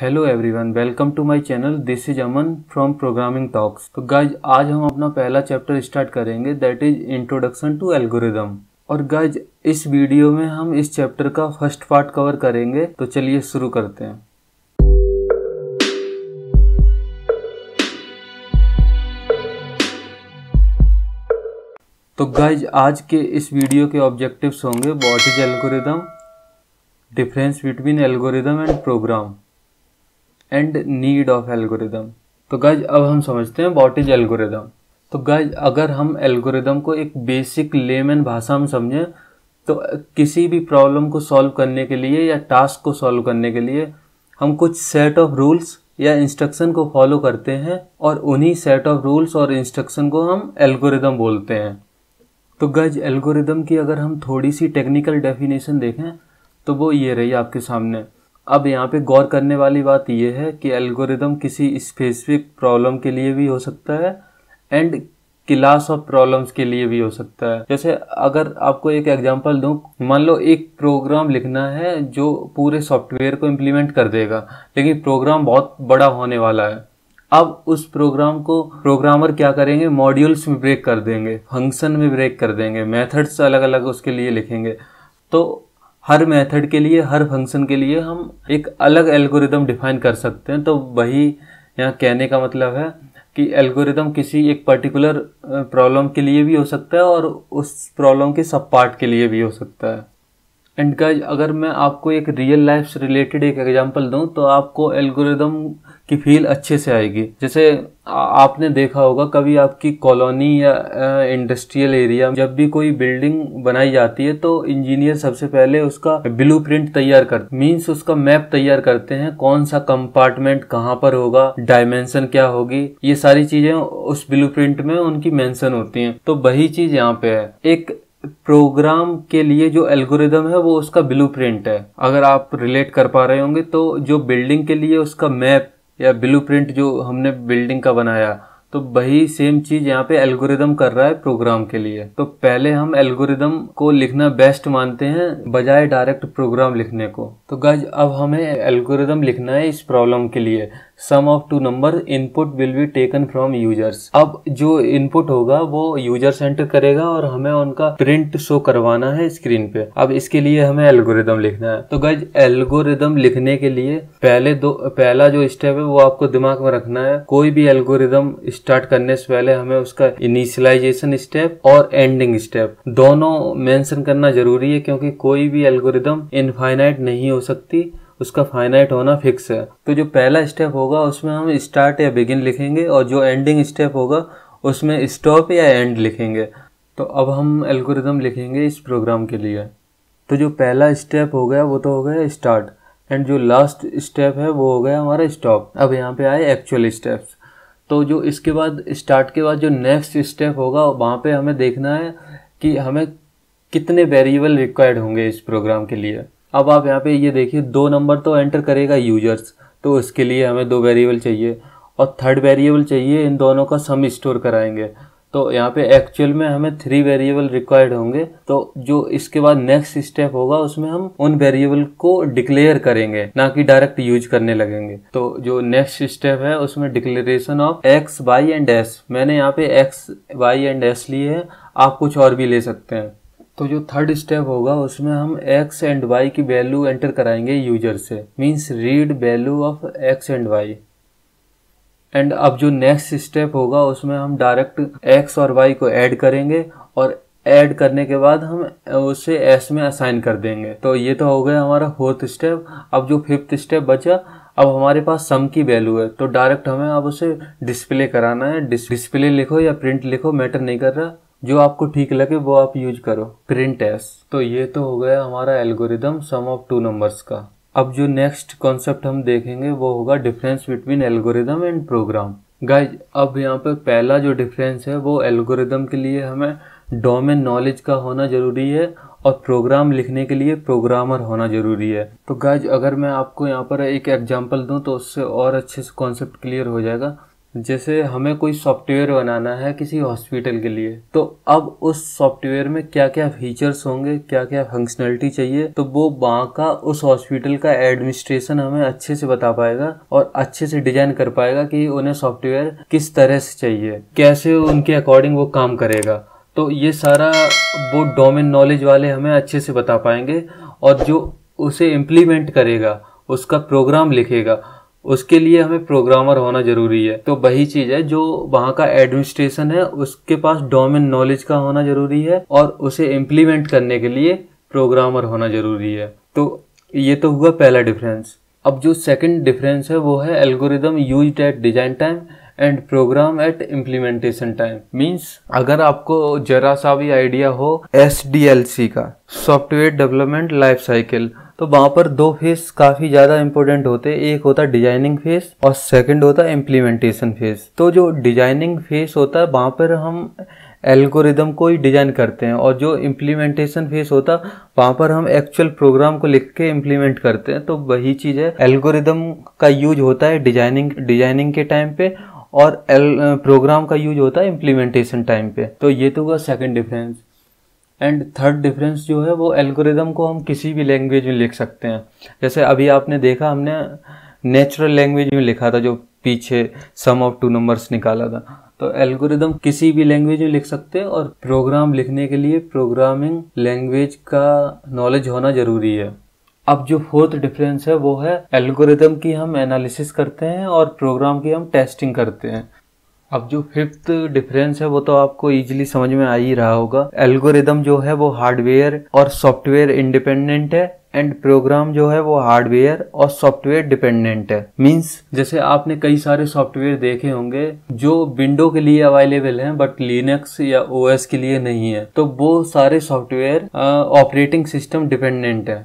hello everyone welcome to my channel this is Aman from programming talks तो guys आज हम अपना पहला चैप्टर स्टार्ट करेंगे that is introduction to algorithm और गाइज इस वीडियो में हम इस चैप्टर का फर्स्ट पार्ट कवर करेंगे तो चलिए शुरू करते हैं तो गाइज आज के इस वीडियो के ऑब्जेक्टिव्स होंगे what is algorithm difference between algorithm and program and need of algorithm तो गज अब हम समझते हैं वॉट इज एल्गोरिदम तो गज अगर हम एल्गोरिदम को एक बेसिक लेमन भाषा में समझें तो किसी भी प्रॉब्लम को सॉल्व करने के लिए या टास्क को सॉल्व करने के लिए हम कुछ सेट ऑफ रूल्स या इंस्ट्रक्शन को फॉलो करते हैं और उन्हीं सेट ऑफ रूल्स और इंस्ट्रक्शन को हम एल्गोरिदम बोलते हैं तो गज एल्गोरिदम की अगर हम थोड़ी सी टेक्निकल डेफिनेशन देखें तो वो ये रही आपके सामने अब यहाँ पे गौर करने वाली बात यह है कि एल्गोरिदम किसी स्पेसिफिक प्रॉब्लम के लिए भी हो सकता है एंड क्लास ऑफ प्रॉब्लम्स के लिए भी हो सकता है जैसे अगर आपको एक एग्जांपल दूं मान लो एक प्रोग्राम लिखना है जो पूरे सॉफ्टवेयर को इम्प्लीमेंट कर देगा लेकिन प्रोग्राम बहुत बड़ा होने वाला है अब उस प्रोग्राम को प्रोग्रामर क्या करेंगे मॉड्यूल्स में ब्रेक कर देंगे फंक्शन में ब्रेक कर देंगे मेथड्स अलग अलग उसके लिए लिखेंगे तो हर मेथड के लिए हर फंक्शन के लिए हम एक अलग एल्गोरिदम डिफाइन कर सकते हैं तो वही यहाँ कहने का मतलब है कि एल्गोरिदम किसी एक पर्टिकुलर प्रॉब्लम के लिए भी हो सकता है और उस प्रॉब्लम के सब पार्ट के लिए भी हो सकता है एंड गाइज अगर मैं आपको एक रियल लाइफ से रिलेटेड एक एग्जांपल दूं तो आपको एल्गोरिदम की फील अच्छे से आएगी जैसे आपने देखा होगा कभी आपकी कॉलोनी या इंडस्ट्रियल एरिया जब भी कोई बिल्डिंग बनाई जाती है तो इंजीनियर सबसे पहले उसका ब्लू प्रिंट तैयार कर मीन्स उसका मैप तैयार करते हैं कौन सा कंपार्टमेंट कहाँ पर होगा डायमेंशन क्या होगी ये सारी चीजें उस ब्लू प्रिंट में उनकी मैंशन होती है तो वही चीज यहाँ पे है एक प्रोग्राम के लिए जो एल्गोरिदम है वो उसका ब्लूप्रिंट है अगर आप रिलेट कर पा रहे होंगे तो जो बिल्डिंग के लिए उसका मैप या प्रिंट जो हमने बिल्डिंग का बनाया तो वही सेम चीज यहाँ पे एल्गोरिदम कर रहा है प्रोग्राम के लिए तो पहले हम एल्गोरिदम को लिखना बेस्ट मानते हैं बजाय डायरेक्ट प्रोग्राम लिखने को तो गज अब हमें एल्गोरिदम लिखना है इस प्रॉब्लम के लिए sum of two number input will be taken from users अब जो इनपुट होगा वो यूजर सेंटर करेगा और हमें उनका प्रिंट शो करवाना है स्क्रीन पे अब इसके लिए हमें एल्गोरिदम लिखना है तो गज एल्गोरिदम लिखने के लिए पहले दो पहला जो स्टेप है वो आपको दिमाग में रखना है कोई भी एल्गोरिदम स्टार्ट करने से पहले हमें उसका इनिशियलाइजेशन स्टेप और एंडिंग स्टेप दोनों मेंशन करना जरूरी है क्योंकि कोई भी एल्गोरिदम इनफाइनाइट नहीं हो सकती उसका फाइनाइट होना फिक्स है तो जो पहला स्टेप होगा उसमें हम स्टार्ट या बिगिन लिखेंगे और जो एंडिंग स्टेप होगा उसमें स्टॉप या एंड लिखेंगे तो अब हम एल्गोरिदम लिखेंगे इस प्रोग्राम के लिए तो जो पहला स्टेप हो गया वो तो हो गया स्टार्ट एंड जो लास्ट स्टेप है वो हो गया हमारा स्टॉप अब यहाँ पे आए एक्चुअल स्टेप्स तो जो इसके बाद स्टार्ट के बाद जो नेक्स्ट स्टेप होगा वहाँ पे हमें देखना है कि हमें कितने वेरिएबल रिक्वायर्ड होंगे इस प्रोग्राम के लिए अब आप यहाँ पे ये देखिए दो नंबर तो एंटर करेगा यूजर्स तो उसके लिए हमें दो वेरिएबल चाहिए और थर्ड वेरिएबल चाहिए इन दोनों का सम स्टोर कराएंगे तो यहाँ पे एक्चुअल में हमें थ्री वेरिएबल रिक्वायर्ड होंगे तो जो इसके बाद नेक्स्ट स्टेप होगा उसमें हम उन वेरिएबल को डिक्लेयर करेंगे ना कि डायरेक्ट यूज करने लगेंगे तो जो नेक्स्ट स्टेप है उसमें declaration of X Y and S मैंने यहाँ पे एक्स वाई एंड एस लिए है आप कुछ और भी ले सकते हैं तो जो थर्ड स्टेप होगा उसमें हम x एंड y की वैल्यू एंटर कराएंगे यूजर से means read value of x and y and अब जो नेक्स्ट स्टेप होगा उसमें हम डायरेक्ट x और y को ऐड करेंगे और ऐड करने के बाद हम उसे s में असाइन कर देंगे तो ये तो हो गया हमारा फोर्थ स्टेप अब जो फिफ्थ स्टेप बचा अब हमारे पास सम की वैल्यू है तो डायरेक्ट हमें अब उसे डिस्प्ले कराना है डिस्प्ले लिखो या प्रिंट लिखो मैटर नहीं कर रहा जो आपको ठीक लगे वो आप यूज करो प्रिंट एस तो ये तो हो गया हमारा algorithm sum of two numbers का अब जो नेक्स्ट कॉन्सेप्ट हम देखेंगे वो होगा difference between algorithm and program guys अब यहाँ पर पहला जो डिफरेंस है वो एल्गोरिदम के लिए हमें डोमेन नॉलेज का होना ज़रूरी है और प्रोग्राम लिखने के लिए प्रोग्रामर होना ज़रूरी है तो गाइज अगर मैं आपको यहाँ पर एक एग्जाम्पल दूँ तो उससे और अच्छे से कॉन्सेप्ट क्लियर हो जाएगा जैसे हमें कोई सॉफ्टवेयर बनाना है किसी हॉस्पिटल के लिए तो अब उस सॉफ्टवेयर में क्या क्या फीचर्स होंगे क्या क्या फंक्शनलिटी चाहिए तो वो वहाँ का उस हॉस्पिटल का एडमिनिस्ट्रेशन हमें अच्छे से बता पाएगा और अच्छे से डिजाइन कर पाएगा कि उन्हें सॉफ्टवेयर किस तरह से चाहिए कैसे उनके अकॉर्डिंग वो काम करेगा तो ये सारा वो डोमेन नॉलेज वाले हमें अच्छे से बता पाएंगे और जो उसे इम्प्लीमेंट करेगा उसका प्रोग्राम लिखेगा उसके लिए हमें प्रोग्रामर होना ज़रूरी है तो वही चीज़ है जो वहाँ का एडमिनिस्ट्रेशन है उसके पास डोमेन नॉलेज का होना ज़रूरी है और उसे इम्प्लीमेंट करने के लिए प्रोग्रामर होना ज़रूरी है तो ये तो हुआ पहला डिफरेंस अब जो सेकंड डिफरेंस है वो है algorithm use at design time and program at implementation time means अगर आपको जरा सा भी आइडिया हो एस का सॉफ्टवेयर डेवलपमेंट लाइफ साइकिल तो वहाँ पर दो फेज काफ़ी ज़्यादा इंपॉर्टेंट होते हैं एक होता है डिजाइनिंग फेज और सेकंड होता है इम्प्लीमेंटेशन फेज तो जो डिजाइनिंग फेज होता है वहाँ पर हम एल्गोरिदम को ही डिज़ाइन करते हैं और जो इम्प्लीमेंटेशन फेज होता वहाँ पर हम एक्चुअल प्रोग्राम को लिख के इम्प्लीमेंट करते हैं तो वही चीज़ है एल्गोरिदम का यूज होता है डिजाइनिंग डिजाइनिंग के टाइम पे और एल प्रोग्राम का यूज होता है इम्प्लीमेंटेशन टाइम पे तो ये तो हुआ second difference and third difference जो है वो एल्गोरिदम को हम किसी भी लैंग्वेज में लिख सकते हैं जैसे अभी आपने देखा हमने नेचुरल लैंग्वेज में लिखा था जो पीछे सम ऑफ टू नंबर्स निकाला था तो एल्गोरिदम किसी भी लैंग्वेज में लिख सकते हैं और प्रोग्राम लिखने के लिए प्रोग्रामिंग लैंग्वेज का नॉलेज होना ज़रूरी है अब जो फोर्थ डिफरेंस है वो है एल्गोरिदम की हम एनालिसिस करते हैं और प्रोग्राम की हम टेस्टिंग करते हैं अब जो फिफ्थ डिफरेंस है वो तो आपको इजीली समझ में आ ही रहा होगा एल्गोरिदम जो है वो हार्डवेयर और सॉफ्टवेयर इंडिपेंडेंट है एंड प्रोग्राम जो है वो हार्डवेयर और सॉफ्टवेयर डिपेंडेंट है मींस जैसे आपने कई सारे सॉफ्टवेयर देखे होंगे जो विंडो के लिए अवेलेबल हैं बट लिनक्स या ओएस के लिए नहीं है तो वो सारे सॉफ्टवेयर ऑपरेटिंग सिस्टम डिपेंडेंट है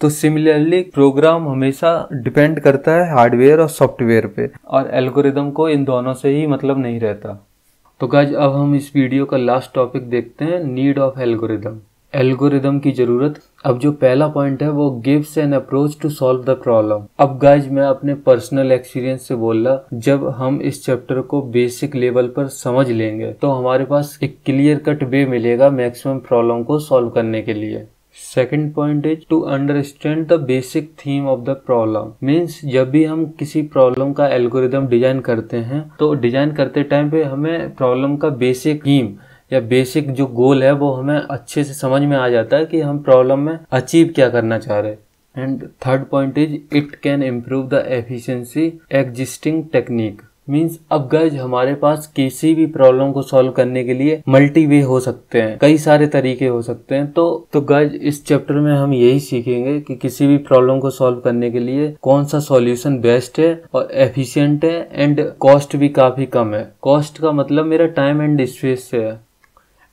तो सिमिलरली प्रोग्राम हमेशा डिपेंड करता है हार्डवेयर और सॉफ्टवेयर पे और एल्गोरिदम को इन दोनों से ही मतलब नहीं रहता तो गाज अब हम इस वीडियो का लास्ट टॉपिक देखते हैं नीड ऑफ एल्गोरिदम एल्गोरिदम की ज़रूरत अब जो पहला पॉइंट है वो gives an approach to solve the problem अब गाइज मैं अपने पर्सनल एक्सपीरियंस से बोल रहा जब हम इस चैप्टर को बेसिक लेवल पर समझ लेंगे तो हमारे पास एक क्लियर कट वे मिलेगा मैक्सिमम प्रॉब्लम को सॉल्व करने के लिए second point is to understand the basic theme of the problem means जब भी हम किसी प्रॉब्लम का एल्गोरिदम डिजाइन करते हैं तो डिजाइन करते टाइम पे हमें प्रॉब्लम का बेसिक थीम या बेसिक जो गोल है वो हमें अच्छे से समझ में आ जाता है कि हम प्रॉब्लम में अचीव क्या करना चाह रहे हैं and third point is it can improve the efficiency existing technique means अब गज हमारे पास किसी भी प्रॉब्लम को सॉल्व करने के लिए मल्टी वे हो सकते हैं कई सारे तरीके हो सकते हैं तो तो गज इस चैप्टर में हम यही सीखेंगे कि किसी भी प्रॉब्लम को सॉल्व करने के लिए कौन सा सॉल्यूशन बेस्ट है और एफिशिएंट है एंड कॉस्ट भी काफी कम है कॉस्ट का मतलब मेरा टाइम एंड स्पेस से है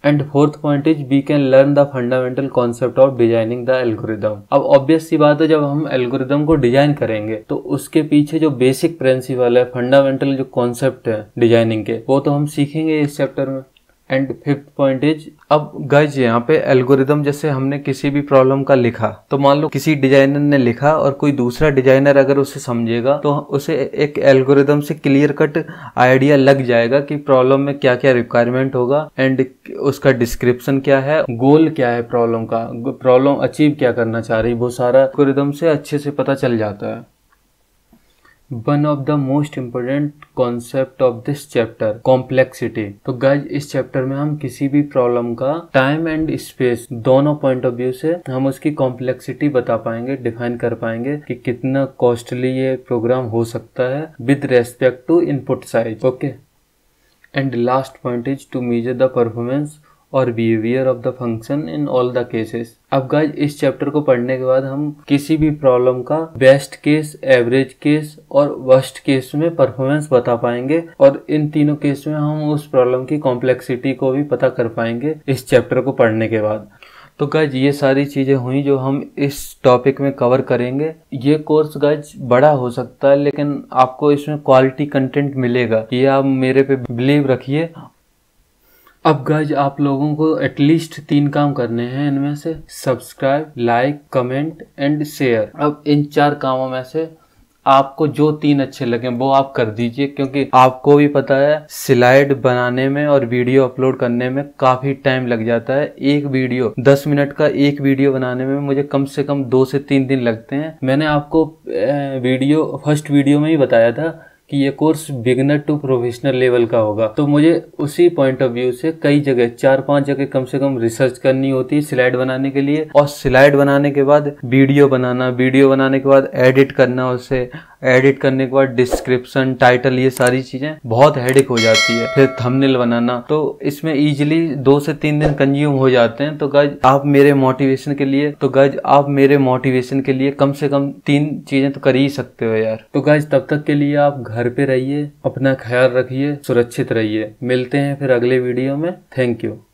and fourth point is we can learn the fundamental concept of designing the algorithm अब ऑब्वियस सी बात है जब हम एल्गोरिदम को डिजाइन करेंगे तो उसके पीछे जो बेसिक प्रिंसिपल है फंडामेंटल जो कॉन्सेप्ट है डिजाइनिंग के वो तो हम सीखेंगे इस चैप्टर में एंड फिफ्थ पॉइंट इज अब गज यहाँ पे एल्गोरिदम जैसे हमने किसी भी प्रॉब्लम का लिखा तो मान लो किसी डिजाइनर ने लिखा और कोई दूसरा डिजाइनर अगर उसे समझेगा तो उसे एक एल्गोरिदम से क्लियर कट आइडिया लग जाएगा कि प्रॉब्लम में क्या क्या रिक्वायरमेंट होगा एंड उसका डिस्क्रिप्शन क्या है गोल क्या है प्रॉब्लम का प्रॉब्लम अचीव क्या करना चाह रही वो सारा एल्गोरिदम से अच्छे से पता चल जाता है one of the most important concept of this chapter complexity तो गाइज इस चैप्टर में हम किसी भी प्रॉब्लम का टाइम एंड स्पेस दोनों पॉइंट ऑफ व्यू से हम उसकी कॉम्प्लेक्सिटी बता पाएंगे डिफाइन कर पाएंगे कि कितना कॉस्टली ये प्रोग्राम हो सकता है with respect to input size okay and last point is to measure the performance और behaviour of the function in all the cases अब गाइज इस चैप्टर को पढ़ने के बाद हम किसी भी प्रॉब्लम का बेस्ट केस एवरेज केस और वर्स्ट केस में परफॉर्मेंस बता पाएंगे और इन तीनों केस में हम उस प्रॉब्लम की कॉम्प्लेक्सिटी को भी पता कर पाएंगे इस चैप्टर को पढ़ने के बाद तो गज ये सारी चीज़ें हुई जो हम इस टॉपिक में कवर करेंगे ये कोर्स गज बड़ा हो सकता है लेकिन आपको इसमें क्वालिटी कंटेंट मिलेगा ये आप मेरे पे बिलीव रखिए अब गज आप लोगों को एटलीस्ट तीन काम करने हैं इनमें से subscribe like comment and share अब इन चार कामों में से आपको जो तीन अच्छे लगे वो आप कर दीजिए क्योंकि आपको भी पता है स्लाइड बनाने में और वीडियो अपलोड करने में काफ़ी टाइम लग जाता है एक वीडियो दस मिनट का एक वीडियो बनाने में मुझे कम से कम दो से तीन दिन लगते हैं मैंने आपको वीडियो फर्स्ट वीडियो में ही बताया था कि ये course beginner to professional level का होगा तो मुझे उसी पॉइंट ऑफ व्यू से कई जगह चार पांच जगह कम से कम रिसर्च करनी होती है स्लाइड बनाने के लिए और स्लाइड बनाने के बाद वीडियो बनाना वीडियो बनाने के बाद एडिट करना उसे एडिट करने के बाद डिस्क्रिप्शन टाइटल ये सारी चीज़ें बहुत हेडिक हो जाती है फिर थंबनेल बनाना तो इसमें ईजिली दो से तीन दिन कंज्यूम हो जाते हैं तो गज आप मेरे मोटिवेशन के लिए तो गज आप मेरे मोटिवेशन के लिए कम से कम तीन चीज़ें तो कर ही सकते हो यार तो गज तब तक के लिए आप घर पे रहिए अपना ख्याल रखिए सुरक्षित रहिए मिलते हैं फिर अगले वीडियो में थैंक यू